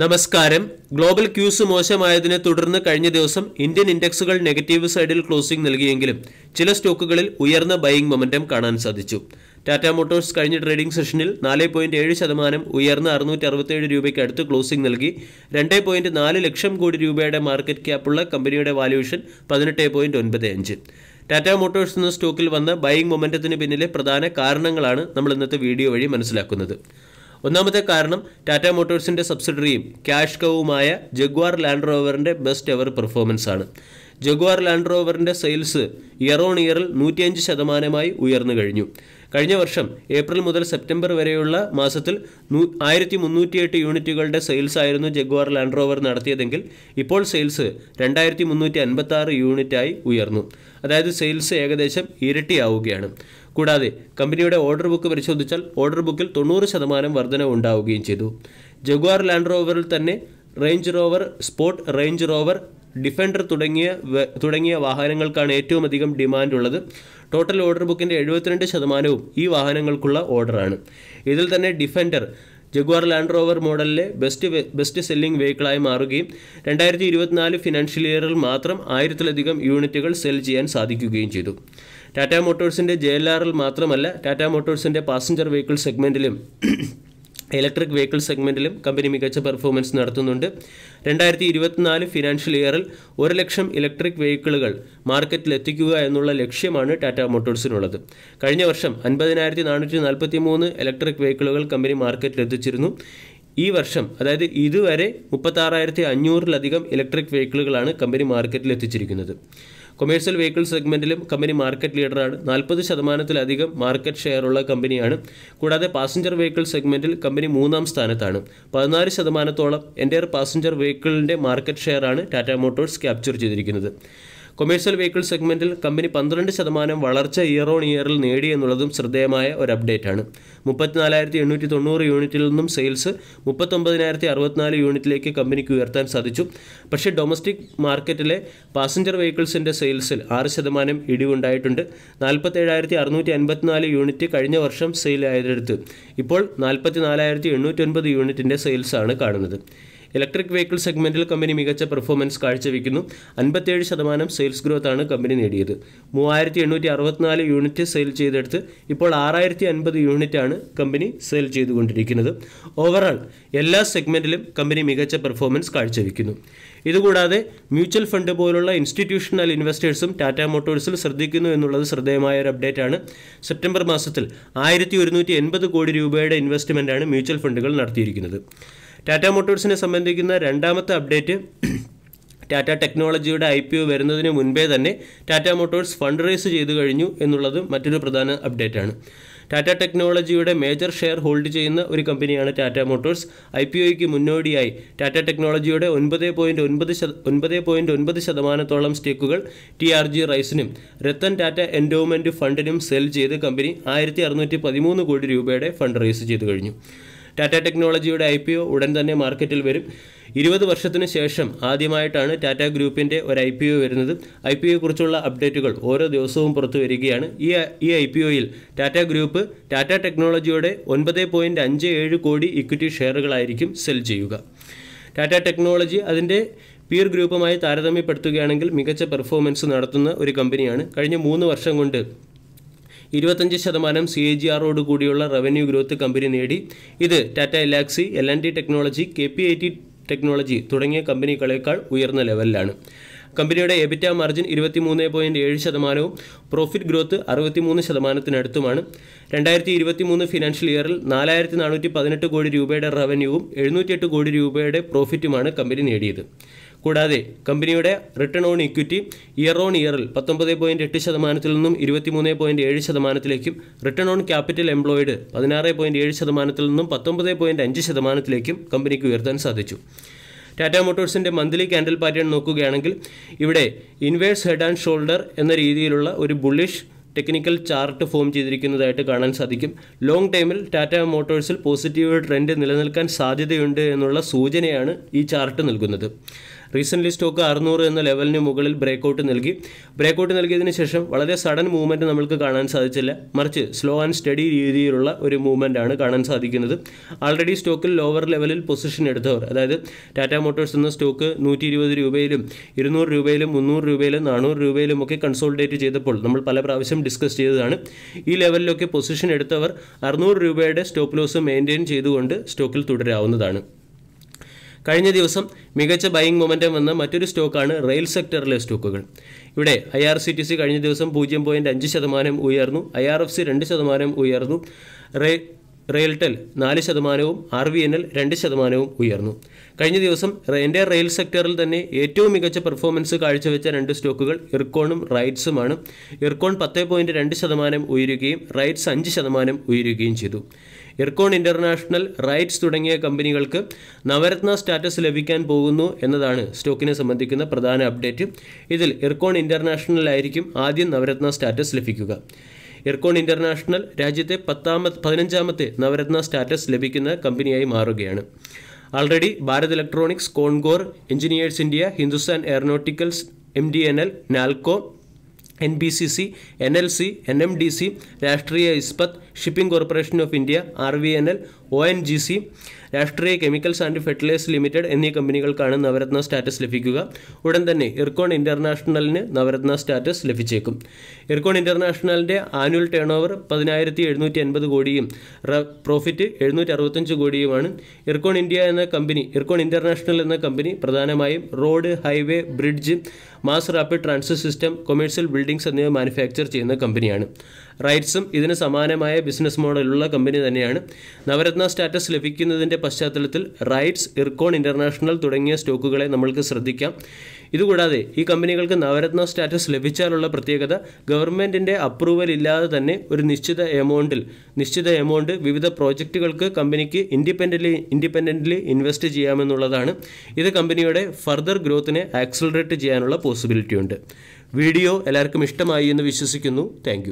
നമസ്കാരം global quiz മോശമായതിനെ തുടർന്ന് കഴിഞ്ഞ ദിവസം ഇന്ത്യൻ ഇൻഡെക്സുകൾ നെഗറ്റീവ് സൈഡിൽ ക്ലോസിംഗ് നൽകിയെങ്കിലും ചില സ്റ്റോക്കുകളിൽ ഉയർന്ന ബൈയിങ് മൊമെന്റം കാണാൻ സാധിച്ചു ടാറ്റ മോട്ടോഴ്സ് കഴിഞ്ഞ ട്രേഡിംഗ് സെഷനിൽ നാല് പോയിന്റ് ഏഴ് ശതമാനം ഉയർന്ന അറുന്നൂറ്റി അറുപത്തേഴ് രൂപയ്ക്ക് അടുത്ത് ക്ലോസിംഗ് നൽകി രണ്ട് പോയിന്റ് നാല് ലക്ഷം കോടി രൂപയുടെ മാർക്കറ്റ് ക്യാപ്പുള്ള കമ്പനിയുടെ വാല്യൂഷൻ പതിനെട്ട് പോയിന്റ് ഒൻപത് അഞ്ച് ടാറ്റ മോട്ടോഴ്സ് എന്ന സ്റ്റോക്കിൽ വന്ന ബൈയിങ് മൊമെന്റത്തിന് പിന്നിലെ പ്രധാന കാരണങ്ങളാണ് നമ്മൾ ഇന്നത്തെ വീഡിയോ വഴി മനസ്സിലാക്കുന്നത് ഒന്നാമത്തെ കാരണം ടാറ്റ മോട്ടോഴ്സിൻ്റെ സബ്സിഡറിയും ക്യാഷ് കവുമായ ജഗ്വാർ ലാൻഡ് റോവറിൻ്റെ ബെസ്റ്റ് എവർ പെർഫോമൻസ് ആണ് ജഗ്വാർ ലാൻഡ് റോവറിൻ്റെ സെയിൽസ് ഇയർ ഓൺ ഇയറിൽ നൂറ്റിയഞ്ച് ശതമാനമായി ഉയർന്നു കഴിഞ്ഞു കഴിഞ്ഞ വർഷം ഏപ്രിൽ മുതൽ സെപ്റ്റംബർ വരെയുള്ള മാസത്തിൽ ആയിരത്തി മുന്നൂറ്റിയെട്ട് യൂണിറ്റുകളുടെ സെയിൽസ് ആയിരുന്നു ജഗ്വാർ ലാൻഡ് റോവർ നടത്തിയതെങ്കിൽ ഇപ്പോൾ സെയിൽസ് രണ്ടായിരത്തി മുന്നൂറ്റി അൻപത്തി ആറ് യൂണിറ്റായി ഉയർന്നു അതായത് സെയിൽസ് ഏകദേശം ഇരട്ടിയാവുകയാണ് കൂടാതെ കമ്പനിയുടെ ഓർഡർ ബുക്ക് പരിശോധിച്ചാൽ ഓർഡർ ബുക്കിൽ തൊണ്ണൂറ് ശതമാനം വർധന ഉണ്ടാവുകയും ചെയ്തു ജഗ്വാർ ലാൻഡ് റോവറിൽ തന്നെ Range Rover Sport Range Rover Defender തുടങ്ങിയ തുടങ്ങിയ വാഹനങ്ങൾക്കാണ് ഏറ്റവും അധികം ഡിമാൻഡ് ഉള്ളത് ടോട്ടൽ ഓർഡർ ബുക്കിൻ്റെ എഴുപത്തിരണ്ട് ശതമാനവും ഈ വാഹനങ്ങൾക്കുള്ള ഓർഡറാണ് ഇതിൽ തന്നെ ഡിഫൻഡർ ജഗ്വാർ ലാൻഡ് റോവർ മോഡലിലെ ബെസ്റ്റ് ബെസ്റ്റ് സെല്ലിംഗ് വെഹിക്കിളായി മാറുകയും രണ്ടായിരത്തി ഇരുപത്തിനാല് ഫിനാൻഷ്യൽ ഇയറിൽ മാത്രം ആയിരത്തിലധികം യൂണിറ്റുകൾ സെൽ ചെയ്യാൻ സാധിക്കുകയും ചെയ്തു ടാറ്റ മോട്ടോഴ്സിൻ്റെ ജെ എൽ ആറിൽ മാത്രമല്ല ടാറ്റ മോട്ടോഴ്സിൻ്റെ പാസഞ്ചർ വെഹിക്കിൾ സെഗ്മെൻറ്റിലും ഇലക്ട്രിക് വെഹിക്കിൾ സെഗ്മെൻറ്റിലും കമ്പനി മികച്ച പെർഫോമൻസ് നടത്തുന്നുണ്ട് രണ്ടായിരത്തി ഇരുപത്തിനാല് ഫിനാൻഷ്യൽ ഇയറിൽ ഒരു ലക്ഷം ഇലക്ട്രിക് വെഹിക്കിളുകൾ മാർക്കറ്റിൽ എത്തിക്കുക എന്നുള്ള ലക്ഷ്യമാണ് ടാറ്റ മോട്ടോഴ്സിനുള്ളത് കഴിഞ്ഞ വർഷം അൻപതിനായിരത്തി നാനൂറ്റി നാൽപ്പത്തി മൂന്ന് ഇലക്ട്രിക് വെഹിക്കിളുകൾ കമ്പനി മാർക്കറ്റിൽ എത്തിച്ചിരുന്നു ഈ വർഷം അതായത് ഇതുവരെ മുപ്പത്താറായിരത്തി അഞ്ഞൂറിലധികം ഇലക്ട്രിക് വെഹിക്കിളുകളാണ് കമ്പനി മാർക്കറ്റിൽ എത്തിച്ചിരിക്കുന്നത് കൊമേഴ്സ്യൽ വെഹിക്കിൾ സെഗ്മെൻറ്റിലും കമ്പനി മാർക്കറ്റ് ലീഡറാണ് നാൽപ്പത് ശതമാനത്തിലധികം മാർക്കറ്റ് ഷെയർ ഉള്ള കമ്പനിയാണ് കൂടാതെ പാസഞ്ചർ വെഹിക്കിൾ സെഗ്മെൻറ്റിൽ കമ്പനി മൂന്നാം സ്ഥാനത്താണ് പതിനാല് ശതമാനത്തോളം എൻ്റെ പാസഞ്ചർ വെഹിക്കിളിൻ്റെ മാർക്കറ്റ് ഷെയറാണ് ടാറ്റ മോട്ടോഴ്സ് ക്യാപ്ചർ ചെയ്തിരിക്കുന്നത് കൊമേഴ്സ്യൽ വെഹിക്കിൾ സെഗ്മെൻറ്റിൽ കമ്പനി പന്ത്രണ്ട് ശതമാനം വളർച്ച ഇയർ ഓൺ ഇയറിൽ നേടി എന്നുള്ളതും ശ്രദ്ധേയമായ ഒരു അപ്ഡേറ്റ് ആണ് മുപ്പത്തിനാലായിരത്തി എണ്ണൂറ്റി തൊണ്ണൂറ് യൂണിറ്റിൽ നിന്നും സെയിൽസ് മുപ്പത്തൊമ്പതിനായിരത്തി അറുപത്തിനാല് യൂണിറ്റിലേക്ക് കമ്പനിക്ക് ഉയർത്താൻ സാധിച്ചു പക്ഷേ ഡൊമസ്റ്റിക് മാർക്കറ്റിലെ പാസഞ്ചർ വെഹിക്കിൾസിൻ്റെ സെയിൽസിൽ ആറ് ശതമാനം ഇടിവുണ്ടായിട്ടുണ്ട് നാൽപ്പത്തേഴായിരത്തി അറുന്നൂറ്റി അൻപത്തിനാല് യൂണിറ്റ് കഴിഞ്ഞ വർഷം സെയിലായതെടുത്ത് ഇപ്പോൾ നാൽപ്പത്തി നാലായിരത്തി എണ്ണൂറ്റൊൻപത് യൂണിറ്റിൻ്റെ സെയിൽസാണ് കാണുന്നത് ഇലക്ട്രിക് വെഹിക്കിൾ സെഗ്മെന്റിൽ കമ്പനി മികച്ച പെർഫോമൻസ് കാഴ്ചവെക്കുന്നു അൻപത്തേഴ് ശതമാനം സെയിൽസ് ഗ്രോത്ത് ആണ് കമ്പനി നേടിയത് മൂവായിരത്തി എണ്ണൂറ്റി അറുപത്തിനാല് യൂണിറ്റ് സെയിൽ ചെയ്തെടുത്ത് ഇപ്പോൾ ആറായിരത്തി അൻപത് ആണ് കമ്പനി സെയിൽ ചെയ്തുകൊണ്ടിരിക്കുന്നത് ഓവറോൾ എല്ലാ സെഗ്മെന്റിലും കമ്പനി മികച്ച പെർഫോമൻസ് കാഴ്ചവെക്കുന്നു ഇതുകൂടാതെ മ്യൂച്വൽ ഫണ്ട് പോലുള്ള ഇൻസ്റ്റിറ്റ്യൂഷണൽ ഇൻവെസ്റ്റേഴ്സും ടാറ്റ മോട്ടോഴ്സിൽ ശ്രദ്ധിക്കുന്നു എന്നുള്ളത് ശ്രദ്ധേയമായ ഒരു അപ്ഡേറ്റ് ആണ് സെപ്റ്റംബർ മാസത്തിൽ ആയിരത്തി കോടി രൂപയുടെ ഇൻവെസ്റ്റ്മെൻറ്റാണ് മ്യൂച്വൽ ഫണ്ടുകൾ നടത്തിയിരിക്കുന്നത് ടാറ്റ മോട്ടോഴ്സിനെ സംബന്ധിക്കുന്ന രണ്ടാമത്തെ അപ്ഡേറ്റ് ടാറ്റ ടെക്നോളജിയുടെ ഐ പി ഒ വരുന്നതിന് മുൻപേ തന്നെ ടാറ്റ മോട്ടോഴ്സ് ഫണ്ട് റേസ് ചെയ്തു കഴിഞ്ഞു എന്നുള്ളത് മറ്റൊരു പ്രധാന അപ്ഡേറ്റാണ് ടാറ്റ ടെക്നോളജിയുടെ മേജർ ഷെയർ ഹോൾഡ് ചെയ്യുന്ന ഒരു കമ്പനിയാണ് ടാറ്റ മോട്ടോഴ്സ് ഐ പി ഒയ്ക്ക് മുന്നോടിയായി ടാറ്റ ടെക്നോളജിയുടെ ഒൻപത് പോയിൻറ്റ് ഒൻപത് ഒൻപത് പോയിൻറ്റ് ഒൻപത് ശതമാനത്തോളം സ്റ്റേക്കുകൾ ടി ആർ ജി റൈസിനും രത്തൻ ടാറ്റ എൻഡോമെൻറ്റ് ഫണ്ടിനും സെൽ ചെയ്ത് കമ്പനി ആയിരത്തി അറുന്നൂറ്റി പതിമൂന്ന് കോടി രൂപയുടെ ഫണ്ട് റേസ് ചെയ്തു കഴിഞ്ഞു ടാറ്റ ടെക്നോളജിയുടെ ഐ പി ഒ ഉടൻ തന്നെ മാർക്കറ്റിൽ വരും ഇരുപത് വർഷത്തിന് ശേഷം ആദ്യമായിട്ടാണ് ടാറ്റ ഗ്രൂപ്പിൻ്റെ ഒരു ഐ പി ഒ വരുന്നത് ഐ പി ഒയെക്കുറിച്ചുള്ള അപ്ഡേറ്റുകൾ ഓരോ ദിവസവും പുറത്തു വരികയാണ് ഈ ഈ ഐ പി ഒയിൽ ടാറ്റ ഗ്രൂപ്പ് ടാറ്റ ടെക്നോളജിയുടെ ഒൻപത് പോയിൻറ്റ് അഞ്ച് ഏഴ് കോടി ഇക്വിറ്റി ഷെയറുകളായിരിക്കും സെൽ ചെയ്യുക ടാറ്റ ടെക്നോളജി അതിൻ്റെ പീർ ഗ്രൂപ്പുമായി താരതമ്യപ്പെടുത്തുകയാണെങ്കിൽ മികച്ച പെർഫോമൻസ് നടത്തുന്ന ഒരു കമ്പനിയാണ് കഴിഞ്ഞ മൂന്ന് വർഷം കൊണ്ട് ഇരുപത്തഞ്ച് ശതമാനം സി എ ജി ആറോട് കൂടിയുള്ള റവന്യൂ ഗ്രോത്ത് കമ്പനി നേടി ഇത് Tata Elxsi L and T technology K P I T technology തുടങ്ങിയ കമ്പനികളേക്കാൾ ഉയർന്ന ലെവലിലാണ് കമ്പനിയുടെ എബിറ്റ മാർജിൻ ഇരുപത്തി മൂന്ന് പോയിൻറ്റ് ഏഴ് ശതമാനവും പ്രോഫിറ്റ് ഗ്രോത്ത് അറുപത്തി മൂന്ന് ശതമാനത്തിനടുത്തുമാണ് രണ്ടായിരത്തി ഇരുപത്തി മൂന്ന് ഫിനാൻഷ്യൽ ഇയറിൽ നാലായിരത്തി നാനൂറ്റി പതിനെട്ട് കോടി രൂപയുടെ റവന്യൂവും എഴുന്നൂറ്റി എട്ട് കോടി രൂപയുടെ പ്രോഫിറ്റുമാണ് കമ്പനി നേടിയത് കൂടാതെ കമ്പനിയുടെ return on equity year on ഇയറിൽ പത്തൊമ്പത് പോയിന്റ് എട്ട് ശതമാനത്തിൽ നിന്നും ഇരുപത്തിമൂന്ന് പോയിന്റ് ഏഴ് ശതമാനത്തിലേക്കും റിട്ടേൺ ഓൺ ക്യാപിറ്റൽ എംപ്ലോയിഡ് പതിനാറ് പോയിന്റ് ഏഴ് ശതമാനത്തിൽ നിന്നും പത്തൊമ്പത് പോയിന്റ് അഞ്ച് ശതമാനത്തിലേക്കും കമ്പനിക്ക് ഉയർത്താൻ സാധിച്ചു ടാറ്റ മോട്ടോഴ്സിൻ്റെ മന്ത്ലി കാൻഡിൽ പാറ്റേൺ നോക്കുകയാണെങ്കിൽ ഇവിടെ ഇൻവേഴ്സ് ഹെഡ് ആൻഡ് ഷോൾഡർ എന്ന രീതിയിലുള്ള ഒരു ബുള്ളിഷ് ടെക്നിക്കൽ ചാർട്ട് ഫോം ചെയ്തിരിക്കുന്നതായിട്ട് കാണാൻ സാധിക്കും ലോങ് ടൈമിൽ ടാറ്റ മോട്ടോഴ്സിൽ പോസിറ്റീവ് ട്രെൻഡ് നിലനിൽക്കാൻ സാധ്യതയുണ്ട് എന്നുള്ള സൂചനയാണ് ഈ ചാർട്ട് നൽകുന്നത് റീസെൻ്റ്ലി സ്റ്റോക്ക് അറുന്നൂറ് എന്ന ലെവലിന് മുകളിൽ ബ്രേക്കൗട്ട് നൽകി ബ്രേക്കൗട്ട് നൽകിയതിന് ശേഷം വളരെ സഡൻ മൂവ്മെൻറ്റ് നമുക്ക് കാണാൻ സാധിച്ചില്ല മറിച്ച് സ്ലോ ആൻഡ് സ്റ്റഡി രീതിയിലുള്ള ഒരു മൂവ്മെൻ്റ് ആണ് കാണാൻ സാധിക്കുന്നത് ആൾറെഡി സ്റ്റോക്കിൽ ലോവർ ലെവലിൽ പൊസിഷൻ എടുത്തവർ അതായത് ടാറ്റ മോട്ടോഴ്സ് എന്ന സ്റ്റോക്ക് നൂറ്റി ഇരുപത് രൂപയിലും ഇരുന്നൂറ് രൂപയിലും മുന്നൂറ് രൂപയിലും നാനൂറ് രൂപയിലും ഒക്കെ കൺസോൾട്ടേറ്റ് ചെയ്തപ്പോൾ നമ്മൾ പല പ്രാവശ്യം ഡിസ്കസ് ചെയ്തതാണ് ഈ ലെവലിലൊക്കെ പൊസിഷൻ എടുത്തവർ അറുന്നൂറ് രൂപയുടെ സ്റ്റോപ്പ് ലോസ് മെയിൻറ്റെയിൻ ചെയ്തുകൊണ്ട് സ്റ്റോക്കിൽ തുടരാവുന്നതാണ് കഴിഞ്ഞ ദിവസം മികച്ച ബൈങ് മൊമെൻറ്റം വന്ന മറ്റൊരു സ്റ്റോക്കാണ് റെയിൽ സെക്ടറിലെ സ്റ്റോക്കുകൾ ഇവിടെ I R C T C കഴിഞ്ഞ ദിവസം പൂജ്യം പോയിൻറ്റ് അഞ്ച് ശതമാനം ഉയർന്നു ഐ ആർ എഫ് സി രണ്ട് ശതമാനം ഉയർന്നു റേ റെയിൽടെൽ നാല് ശതമാനവും ആർ വി എൻ എൽ രണ്ട് ശതമാനവും ഉയർന്നു കഴിഞ്ഞ ദിവസം എൻ്റെ റെയിൽ സെക്ടറിൽ തന്നെ ഏറ്റവും മികച്ച പെർഫോമൻസ് കാഴ്ചവെച്ച രണ്ട് സ്റ്റോക്കുകൾ ഇർക്കോണും റൈറ്റ്സുമാണ് ഇർക്കോൺ പത്ത് പോയിൻറ്റ് രണ്ട് ശതമാനം ഉയരുകയും റൈറ്റ്സ് അഞ്ച് ശതമാനം ഉയരുകയും ചെയ്തു ഇർക്കോൺ ഇൻ്റർനാഷണൽ റൈറ്റ്സ് തുടങ്ങിയ കമ്പനികൾക്ക് നവരത്ന സ്റ്റാറ്റസ് ലഭിക്കാൻ പോകുന്നു എന്നതാണ് സ്റ്റോക്കിനെ സംബന്ധിക്കുന്ന പ്രധാന അപ്ഡേറ്റ് ഇതിൽ ഇർക്കോൺ ഇൻ്റർനാഷണലായിരിക്കും ആദ്യം നവരത്ന സ്റ്റാറ്റസ് ലഭിക്കുക ഇർക്കോൺ ഇൻ്റർനാഷണൽ രാജ്യത്തെ പത്താമത് പതിനഞ്ചാമത്തെ നവരത്ന സ്റ്റാറ്റസ് ലഭിക്കുന്ന കമ്പനിയായി മാറുകയാണ് already Bharat electronics Concor engineers India Hindustan aeronauticals M T N L Nalco N B C C N L C N M D C Rashtriya Ispat shipping corporation of India R V N L O N G C Rashtriya chemicals and fertilizers limited എന്നീ കമ്പനികൾക്കാണ് നവരത്ന status ലഭിക്കുക ഉടൻ തന്നെ ഇർക്കോൺ ഇൻ്റർനാഷണലിന് Navratna status ലഭിച്ചേക്കും ഇർക്കോൺ ഇൻ്റർനാഷണലിൻ്റെ annual turnover പതിനായിരത്തി എഴുന്നൂറ്റി എൺപത് കോടിയും പ്രോഫിറ്റ് എഴുന്നൂറ്റി അറുപത്തഞ്ച് കോടിയുമാണ് ഇർക്കോൺ ഇന്ത്യ എന്ന കമ്പനി ഇർക്കോൺ ഇൻ്റർനാഷണൽ എന്ന കമ്പനി പ്രധാനമായും road highway bridge mass rapid transit system commercial buildings എന്നിവ മാനുഫാക്ചർ ചെയ്യുന്ന കമ്പനിയാണ് റൈറ്റ്സും ഇതിന് സമാനമായ ബിസിനസ് മോഡലുള്ള കമ്പനി തന്നെയാണ് നവരത്ന സ്റ്റാറ്റസ് ലഭിക്കുന്നതിൻ്റെ പശ്ചാത്തലത്തിൽ റൈറ്റ്സ് ഇർക്കോൺ ഇൻ്റർനാഷണൽ തുടങ്ങിയ സ്റ്റോക്കുകളെ നമ്മൾക്ക് ശ്രദ്ധിക്കാം ഇതുകൂടാതെ ഈ കമ്പനികൾക്ക് നവരത്ന സ്റ്റാറ്റസ് ലഭിച്ചാലുള്ള പ്രത്യേകത ഗവൺമെൻറ്റിൻ്റെ അപ്രൂവൽ ഇല്ലാതെ തന്നെ ഒരു നിശ്ചിത എമൗണ്ടിൽ നിശ്ചിത എമൗണ്ട് വിവിധ പ്രോജക്റ്റുകൾക്ക് കമ്പനിക്ക് ഇൻഡിപെൻഡൻ്റ് ഇൻഡിപെൻഡൻ്റ്ലി ഇൻവെസ്റ്റ് ചെയ്യാമെന്നുള്ളതാണ് ഇത് കമ്പനിയുടെ ഫർദർ ഗ്രോത്തിനെ ആക്സിലറേറ്റ് ചെയ്യാനുള്ള പോസിബിലിറ്റി ഉണ്ട് വീഡിയോ എല്ലാവർക്കും ഇഷ്ടമായി എന്ന് വിശ്വസിക്കുന്നു താങ്ക്